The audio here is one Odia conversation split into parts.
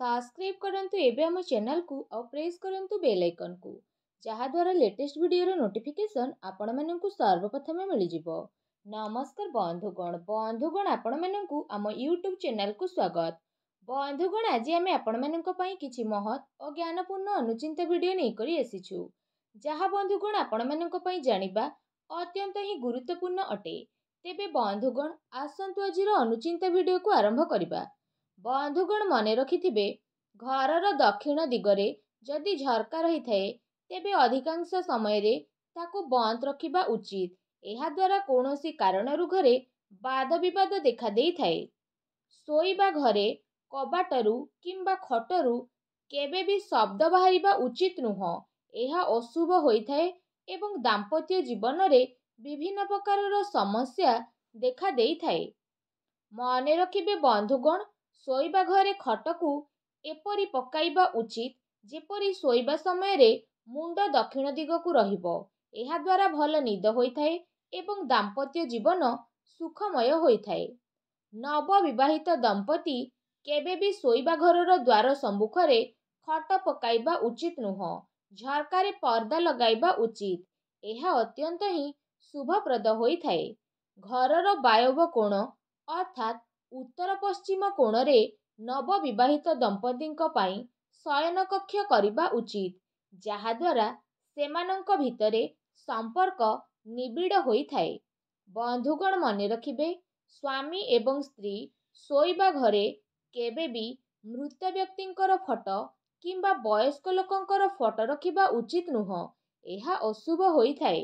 ସବସ୍କ୍ରାଇବ୍ କରନ୍ତୁ ଏବେ ଆମ ଚ୍ୟାନେଲକୁ ଆଉ ପ୍ରେସ୍ କରନ୍ତୁ ବେଲ୍ ଆଇକନ୍କୁ ଯାହାଦ୍ୱାରା ଲେଟେଷ୍ଟ ଭିଡ଼ିଓର ନୋଟିଫିକେସନ୍ ଆପଣମାନଙ୍କୁ ସର୍ବପ୍ରଥମେ ମିଳିଯିବ ନମସ୍କାର ବନ୍ଧୁଗଣ ବନ୍ଧୁଗଣ ଆପଣମାନଙ୍କୁ ଆମ ୟୁଟ୍ୟୁବ୍ ଚ୍ୟାନେଲକୁ ସ୍ୱାଗତ ବନ୍ଧୁଗଣ ଆଜି ଆମେ ଆପଣମାନଙ୍କ ପାଇଁ କିଛି ମହତ୍ ଓ ଜ୍ଞାନପୂର୍ଣ୍ଣ ଅନୁଚିନ୍ତା ଭିଡ଼ିଓ ନେଇକରି ଆସିଛୁ ଯାହା ବନ୍ଧୁଗଣ ଆପଣମାନଙ୍କ ପାଇଁ ଜାଣିବା ଅତ୍ୟନ୍ତ ହିଁ ଗୁରୁତ୍ୱପୂର୍ଣ୍ଣ ଅଟେ ତେବେ ବନ୍ଧୁଗଣ ଆସନ୍ତୁ ଆଜିର ଅନୁଚିନ୍ତା ଭିଡ଼ିଓକୁ ଆରମ୍ଭ କରିବା ବନ୍ଧୁଗଣ ମନେ ରଖିଥିବେ ଘରର ଦକ୍ଷିଣ ଦିଗରେ ଯଦି ଝରକା ରହିଥାଏ ତେବେ ଅଧିକାଂଶ ସମୟରେ ତାକୁ ବନ୍ଦ ରଖିବା ଉଚିତ ଏହାଦ୍ୱାରା କୌଣସି କାରଣରୁ ଘରେ ବାଦ ବାଦବିବାଦ ଦେଖାଦେଇଥାଏ ଶୋଇବା ଘରେ କବାଟରୁ କିମ୍ବା ଖଟରୁ କେବେ ବି ଶବ୍ଦ ବାହାରିବା ଉଚିତ ନୁହଁ ଏହା ଅଶୁଭ ହୋଇଥାଏ ଏବଂ ଦାମ୍ପତ୍ୟ ଜୀବନରେ ବିଭିନ୍ନ ପ୍ରକାରର ସମସ୍ୟା ଦେଖାଦେଇଥାଏ ମନେ ରଖିବେ ବନ୍ଧୁଗଣ ଶୋଇବା ଘରେ ଖଟକୁ ଏପରି ପକାଇବା ଉଚିତ ଯେପରି ଶୋଇବା ସମୟରେ ମୁଣ୍ଡ ଦକ୍ଷିଣ ଦିଗକୁ ରହିବ ଏହାଦ୍ୱାରା ଭଲ ନିଦ ହୋଇଥାଏ ଏବଂ ଦାମ୍ପତ୍ୟ ଜୀବନ ସୁଖମୟ ହୋଇଥାଏ ନବବିବାହିତ ଦମ୍ପତି କେବେ ବି ଶୋଇବା ଘରର ଦ୍ୱାର ସମ୍ମୁଖରେ ଖଟ ପକାଇବା ଉଚିତ ନୁହଁ ଝରକାରେ ପର୍ଦ୍ଦା ଲଗାଇବା ଉଚିତ ଏହା ଅତ୍ୟନ୍ତ ହିଁ ଶୁଭପ୍ରଦ ହୋଇଥାଏ ଘରର ବାୟବ କୋଣ ଅର୍ଥାତ୍ ଉତ୍ତର ପଶ୍ଚିମ କୋଣରେ ନବବିବାହିତ ଦମ୍ପତିଙ୍କ ପାଇଁ ଶୟନକକ୍ଷ କରିବା ଉଚିତ ଯାହାଦ୍ୱାରା ସେମାନଙ୍କ ଭିତରେ ସମ୍ପର୍କ ନିବିଡ଼ ହୋଇଥାଏ ବନ୍ଧୁଗଣ ମନେ ରଖିବେ ସ୍ୱାମୀ ଏବଂ ସ୍ତ୍ରୀ ଶୋଇବା ଘରେ କେବେ ବି ମୃତ ବ୍ୟକ୍ତିଙ୍କର ଫଟୋ କିମ୍ବା ବୟସ୍କ ଲୋକଙ୍କର ଫଟୋ ରଖିବା ଉଚିତ ନୁହଁ ଏହା ଅଶୁଭ ହୋଇଥାଏ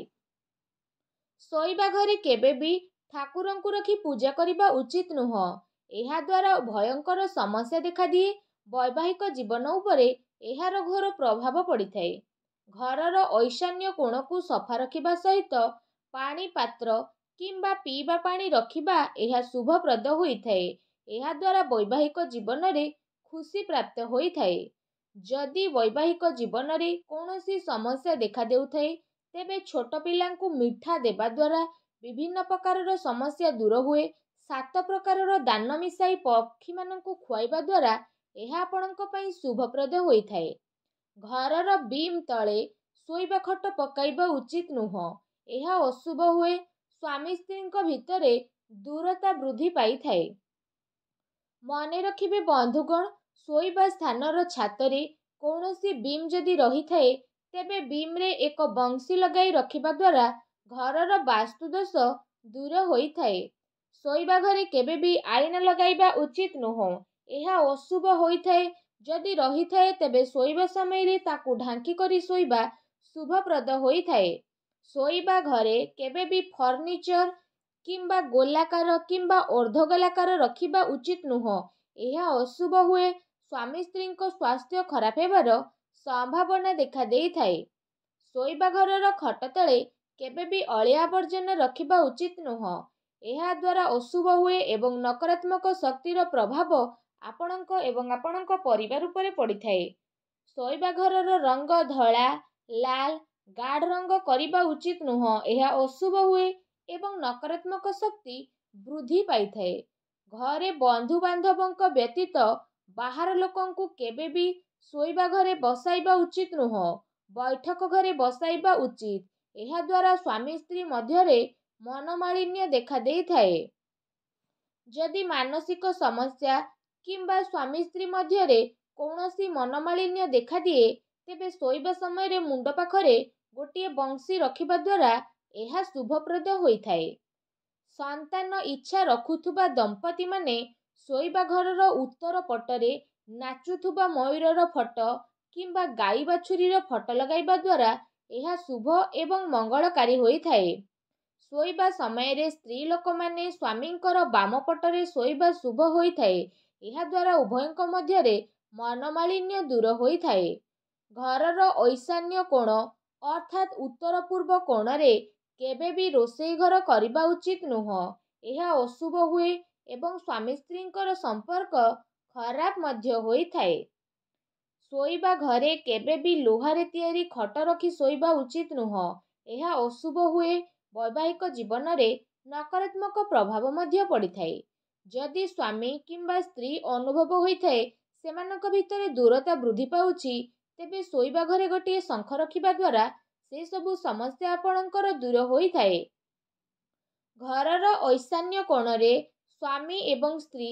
ଶୋଇବା ଘରେ କେବେ ବି ଠାକୁରଙ୍କୁ ରଖି ପୂଜା କରିବା ଉଚିତ ନୁହଁ ଦ୍ୱାରା ଭୟଙ୍କର ସମସ୍ୟା ଦେଖାଦିଏ ବୈବାହିକ ଜୀବନ ଉପରେ ଏହାର ଘୋର ପ୍ରଭାବ ପଡ଼ିଥାଏ ଘରର ଐଶାନ୍ୟ କୋଣକୁ ସଫା ରଖିବା ସହିତ ପାଣି ପାତ୍ର କିମ୍ବା ପିଇବା ପାଣି ରଖିବା ଏହା ଶୁଭପ୍ରଦ ହୋଇଥାଏ ଏହା ଦ୍ୱାରା ବୈବାହିକ ଜୀବନରେ ଖୁସି ପ୍ରାପ୍ତ ହୋଇଥାଏ ଯଦି ବୈବାହିକ ଜୀବନରେ କୌଣସି ସମସ୍ୟା ଦେଖାଦେଉଥାଏ ତେବେ ଛୋଟ ପିଲାଙ୍କୁ ମିଠା ଦେବା ଦ୍ୱାରା ବିଭିନ୍ନ ପ୍ରକାରର ସମସ୍ୟା ଦୂର ହୁଏ ସାତ ପ୍ରକାରର ଦାନ ମିଶାଇ ପକ୍ଷୀମାନଙ୍କୁ ଖୁଆଇବା ଦ୍ୱାରା ଏହା ଆପଣଙ୍କ ପାଇଁ ଶୁଭପ୍ରଦ ହୋଇଥାଏ ଘରର ବିମ୍ ତଳେ ଶୋଇବା ଖଟ ପକାଇବା ଉଚିତ ନୁହଁ ଏହା ଅଶୁଭ ହୁଏ ସ୍ୱାମୀ ସ୍ତ୍ରୀଙ୍କ ଭିତରେ ଦୂରତା ବୃଦ୍ଧି ପାଇଥାଏ ମନେ ରଖିବେ ବନ୍ଧୁଗଣ ଶୋଇବା ସ୍ଥାନର ଛାତରେ କୌଣସି ବିମ୍ ଯଦି ରହିଥାଏ ତେବେ ବିମ୍ରେ ଏକ ବଂଶୀ ଲଗାଇ ରଖିବା ଦ୍ୱାରା ଘରର ବାସ୍ତୁଦୋଷ ଦୂର ହୋଇଥାଏ ଶୋଇବା ଘରେ କେବେ ବି ଆଇନା ଲଗାଇବା ଉଚିତ ନୁହଁ ଏହା ଅଶୁଭ ହୋଇଥାଏ ଯଦି ରହିଥାଏ ତେବେ ଶୋଇବା ସମୟରେ ତାକୁ ଢାଙ୍କି କରି ଶୋଇବା ଶୁଭପ୍ରଦ ହୋଇଥାଏ ଶୋଇବା ଘରେ କେବେ ବି ଫର୍ଣ୍ଣିଚର କିମ୍ବା ଗୋଲାକାର କିମ୍ବା ଅର୍ଦ୍ଧ ଗୋଲାକାର ରଖିବା ଉଚିତ ନୁହଁ ଏହା ଅଶୁଭ ହୁଏ ସ୍ୱାମୀ ସ୍ତ୍ରୀଙ୍କ ସ୍ୱାସ୍ଥ୍ୟ ଖରାପ ହେବାର ସମ୍ଭାବନା ଦେଖାଦେଇଥାଏ ଶୋଇବା ଘରର ଖଟ ତଳେ କେବେ ବି ଅଳିଆ ଆବର୍ଜନା ରଖିବା ଉଚିତ ନୁହଁ ଏହା ଦ୍ୱାରା ଅଶୁଭ ହୁଏ ଏବଂ ନକାରାତ୍ମକ ଶକ୍ତିର ପ୍ରଭାବ ଆପଣଙ୍କ ଏବଂ ଆପଣଙ୍କ ପରିବାର ଉପରେ ପଡ଼ିଥାଏ ଶୋଇବା ଘରର ରଙ୍ଗ ଧଳା ଲାଲ ଗାଢ଼ ରଙ୍ଗ କରିବା ଉଚିତ ନୁହଁ ଏହା ଅଶୁଭ ହୁଏ ଏବଂ ନକାରାତ୍ମକ ଶକ୍ତି ବୃଦ୍ଧି ପାଇଥାଏ ଘରେ ବନ୍ଧୁବାନ୍ଧବଙ୍କ ବ୍ୟତୀତ ବାହାର ଲୋକଙ୍କୁ କେବେ ବି ଶୋଇବା ଘରେ ବସାଇବା ଉଚିତ ନୁହଁ ବୈଠକ ଘରେ ବସାଇବା ଉଚିତ ଏହାଦ୍ୱାରା ସ୍ୱାମୀ ସ୍ତ୍ରୀ ମଧ୍ୟରେ ମନମାଳିନ୍ୟ ଦେଖାଦେଇଥାଏ ଯଦି ମାନସିକ ସମସ୍ୟା କିମ୍ବା ସ୍ୱାମୀ ସ୍ତ୍ରୀ ମଧ୍ୟରେ କୌଣସି ମନମାଳିନ୍ୟ ଦେଖାଦିଏ ତେବେ ଶୋଇବା ସମୟରେ ମୁଣ୍ଡ ପାଖରେ ଗୋଟିଏ ବଂଶୀ ରଖିବା ଦ୍ୱାରା ଏହା ଶୁଭପ୍ରଦ ହୋଇଥାଏ ସନ୍ତାନ ଇଚ୍ଛା ରଖୁଥିବା ଦମ୍ପତିମାନେ ଶୋଇବା ଘରର ଉତ୍ତର ପଟରେ ନାଚୁଥିବା ମୟୂରର ଫଟୋ କିମ୍ବା ଗାଈ ବାଛୁରୀର ଫଟୋ ଲଗାଇବା ଦ୍ୱାରା ଏହା ଶୁଭ ଏବଂ ମଙ୍ଗଳକାରୀ ହୋଇଥାଏ ଶୋଇବା ସମୟରେ ସ୍ତ୍ରୀ ଲୋକମାନେ ସ୍ୱାମୀଙ୍କର ବାମ ପଟରେ ଶୋଇବା ଶୁଭ ହୋଇଥାଏ ଏହାଦ୍ୱାରା ଉଭୟଙ୍କ ମଧ୍ୟରେ ମନମାଳିନ୍ୟ ଦୂର ହୋଇଥାଏ ଘରର ଐଶାନ୍ୟ କୋଣ ଅର୍ଥାତ୍ ଉତ୍ତର ପୂର୍ବ କୋଣରେ କେବେ ବି ରୋଷେଇ ଘର କରିବା ଉଚିତ ନୁହଁ ଏହା ଅଶୁଭ ହୁଏ ଏବଂ ସ୍ୱାମୀ ସ୍ତ୍ରୀଙ୍କର ସମ୍ପର୍କ ଖରାପ ମଧ୍ୟ ହୋଇଥାଏ ଶୋଇବା ଘରେ କେବେ ବି ଲୁହାରେ ତିଆରି ଖଟ ରଖି ଶୋଇବା ଉଚିତ ନୁହଁ ଏହା ଅଶୁଭ ହୁଏ ବୈବାହିକ ଜୀବନରେ ନକାରାତ୍ମକ ପ୍ରଭାବ ମଧ୍ୟ ପଡ଼ିଥାଏ ଯଦି ସ୍ୱାମୀ କିମ୍ବା ସ୍ତ୍ରୀ ଅନୁଭବ ହୋଇଥାଏ ସେମାନଙ୍କ ଭିତରେ ଦୂରତା ବୃଦ୍ଧି ପାଉଛି ତେବେ ଶୋଇବା ଘରେ ଗୋଟିଏ ଶଙ୍ଖ ରଖିବା ଦ୍ୱାରା ସେସବୁ ସମସ୍ୟା ଆପଣଙ୍କର ଦୂର ହୋଇଥାଏ ଘରର ଐଶାନ୍ୟ କୋଣରେ ସ୍ୱାମୀ ଏବଂ ସ୍ତ୍ରୀ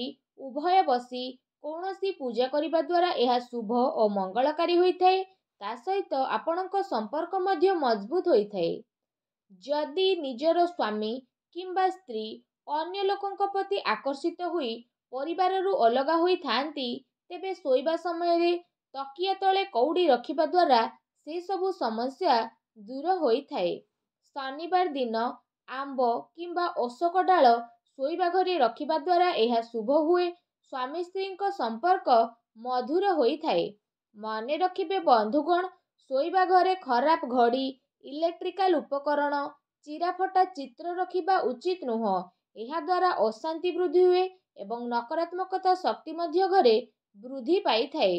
ଉଭୟ ବସି କୌଣସି ପୂଜା କରିବା ଦ୍ୱାରା ଏହା ଶୁଭ ଓ ମଙ୍ଗଳକାରୀ ହୋଇଥାଏ ତା ସହିତ ଆପଣଙ୍କ ସମ୍ପର୍କ ମଧ୍ୟ ମଜବୁତ ହୋଇଥାଏ ଯଦି ନିଜର ସ୍ୱାମୀ କିମ୍ବା ସ୍ତ୍ରୀ ଅନ୍ୟ ଲୋକଙ୍କ ପ୍ରତି ଆକର୍ଷିତ ହୋଇ ପରିବାରରୁ ଅଲଗା ହୋଇଥାନ୍ତି ତେବେ ଶୋଇବା ସମୟରେ ତକିଆ ତଳେ କଉଡ଼ି ରଖିବା ଦ୍ୱାରା ସେସବୁ ସମସ୍ୟା ଦୂର ହୋଇଥାଏ ଶନିବାର ଦିନ ଆମ୍ବ କିମ୍ବା ଅଶୋକ ଡାଳ ଶୋଇବା ଘରେ ରଖିବା ଦ୍ୱାରା ଏହା ଶୁଭ ହୁଏ ସ୍ୱାମୀ ସ୍ତ୍ରୀଙ୍କ ସମ୍ପର୍କ ମଧୁର ହୋଇଥାଏ ମନେ ରଖିବେ ବନ୍ଧୁଗଣ ଶୋଇବା ଘରେ ଖରାପ ଘଡ଼ି ଇଲେକ୍ଟ୍ରିକାଲ ଉପକରଣ ଚିରାଫଟା ଚିତ୍ର ରଖିବା ଉଚିତ ନୁହଁ ଏହାଦ୍ୱାରା ଅଶାନ୍ତି ବୃଦ୍ଧି ହୁଏ ଏବଂ ନକାରାତ୍ମକତା ଶକ୍ତି ମଧ୍ୟ ଘରେ ବୃଦ୍ଧି ପାଇଥାଏ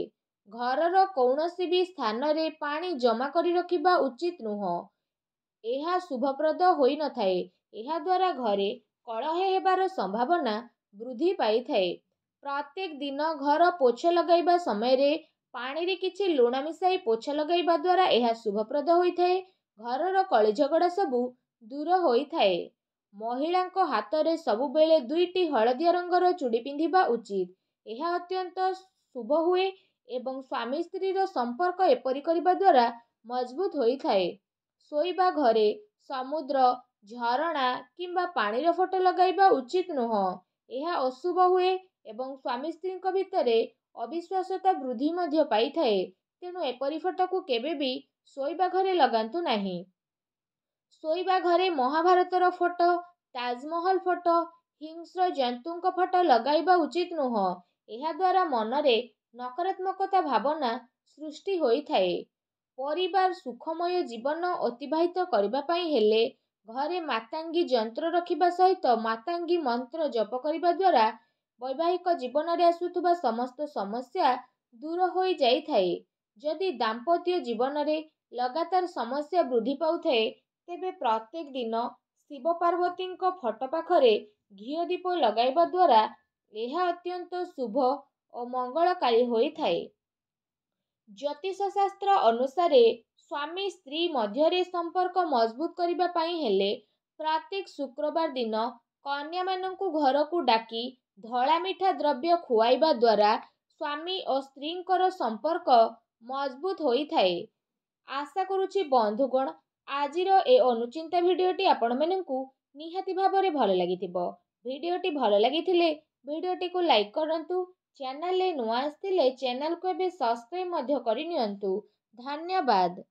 ଘରର କୌଣସି ବି ସ୍ଥାନରେ ପାଣି ଜମା କରି ରଖିବା ଉଚିତ ନୁହଁ ଏହା ଶୁଭପ୍ରଦ ହୋଇନଥାଏ ଏହାଦ୍ୱାରା ଘରେ କଳହ ହେବାର ସମ୍ଭାବନା ବୃଦ୍ଧି ପାଇଥାଏ ପ୍ରତ୍ୟେକ ଦିନ ଘର ପୋଛା ଲଗାଇବା ସମୟରେ ପାଣିରେ କିଛି ଲୁଣ ମିଶାଇ ପୋଛା ଲଗାଇବା ଦ୍ୱାରା ଏହା ଶୁଭପ୍ରଦ ହୋଇଥାଏ ଘରର କଳି ଝଗଡ଼ା ସବୁ ଦୂର ହୋଇଥାଏ ମହିଳାଙ୍କ ହାତରେ ସବୁବେଳେ ଦୁଇଟି ହଳଦିଆ ରଙ୍ଗର ଚୁଡ଼ି ପିନ୍ଧିବା ଉଚିତ ଏହା ଅତ୍ୟନ୍ତ ଶୁଭ ହୁଏ ଏବଂ ସ୍ୱାମୀ ସ୍ତ୍ରୀର ସମ୍ପର୍କ ଏପରି କରିବା ଦ୍ୱାରା ମଜବୁତ ହୋଇଥାଏ ଶୋଇବା ଘରେ ସମୁଦ୍ର ଝରଣା କିମ୍ବା ପାଣିର ଫଟୋ ଲଗାଇବା ଉଚିତ ନୁହଁ ଏହା ଅଶୁଭ ହୁଏ ଏବଂ ସ୍ୱାମୀ ସ୍ତ୍ରୀଙ୍କ ଭିତରେ ଅବିଶ୍ୱାସତା ବୃଦ୍ଧି ମଧ୍ୟ ପାଇଥାଏ ତେଣୁ ଏପରି ଫଟୋକୁ କେବେ ବି ଶୋଇବା ଘରେ ଲଗାନ୍ତୁ ନାହିଁ ଶୋଇବା ଘରେ ମହାଭାରତର ଫଟୋ ତାଜମହଲ ଫଟୋ ହିଂସ୍ର ଜନ୍ତୁଙ୍କ ଫଟୋ ଲଗାଇବା ଉଚିତ ନୁହଁ ଏହାଦ୍ୱାରା ମନରେ ନକାରାତ୍ମକତା ଭାବନା ସୃଷ୍ଟି ହୋଇଥାଏ ପରିବାର ସୁଖମୟ ଜୀବନ ଅତିବାହିତ କରିବା ପାଇଁ ହେଲେ ଘରେ ମାତାଙ୍ଗୀ ଯନ୍ତ୍ର ରଖିବା ସହିତ ମାତାଙ୍ଗୀ ମନ୍ତ୍ର ଜପ କରିବା ଦ୍ୱାରା ବୈବାହିକ ଜୀବନରେ ଆସୁଥିବା ସମସ୍ତ ସମସ୍ୟା ଦୂର ହୋଇଯାଇଥାଏ ଯଦି ଦାମ୍ପତ୍ୟ ଜୀବନରେ ଲଗାତାର ସମସ୍ୟା ବୃଦ୍ଧି ପାଉଥାଏ ତେବେ ପ୍ରତ୍ୟେକ ଦିନ ଶିବ ପାର୍ବତୀଙ୍କ ଫଟୋ ପାଖରେ ଘିଅ ଦୀପ ଲଗାଇବା ଦ୍ୱାରା ଏହା ଅତ୍ୟନ୍ତ ଶୁଭ ଓ ମଙ୍ଗଳକାରୀ ହୋଇଥାଏ ଜ୍ୟୋତିଷ ଶାସ୍ତ୍ର ଅନୁସାରେ ସ୍ୱାମୀ ସ୍ତ୍ରୀ ମଧ୍ୟରେ ସମ୍ପର୍କ ମଜବୁତ କରିବା ପାଇଁ ହେଲେ ପ୍ରତ୍ୟେକ ଶୁକ୍ରବାର ଦିନ କନ୍ୟାମାନଙ୍କୁ ଘରକୁ ଡାକି ଧଳା ମିଠା ଦ୍ରବ୍ୟ ଖୁଆଇବା ଦ୍ୱାରା ସ୍ୱାମୀ ଓ ସ୍ତ୍ରୀଙ୍କର ସମ୍ପର୍କ ମଜବୁତ ହୋଇଥାଏ ଆଶା କରୁଛି ବନ୍ଧୁଗଣ ଆଜିର ଏ ଅନୁଚିନ୍ତା ଭିଡ଼ିଓଟି ଆପଣମାନଙ୍କୁ ନିହାତି ଭାବରେ ଭଲ ଲାଗିଥିବ ଭିଡ଼ିଓଟି ଭଲ ଲାଗିଥିଲେ ଭିଡ଼ିଓଟିକୁ ଲାଇକ୍ କରନ୍ତୁ ଚ୍ୟାନେଲ୍ରେ ନୂଆ ଆସିଥିଲେ ଚ୍ୟାନେଲକୁ ଏବେ ସବସ୍କ୍ରାଇବ୍ ମଧ୍ୟ କରିନିଅନ୍ତୁ ଧନ୍ୟବାଦ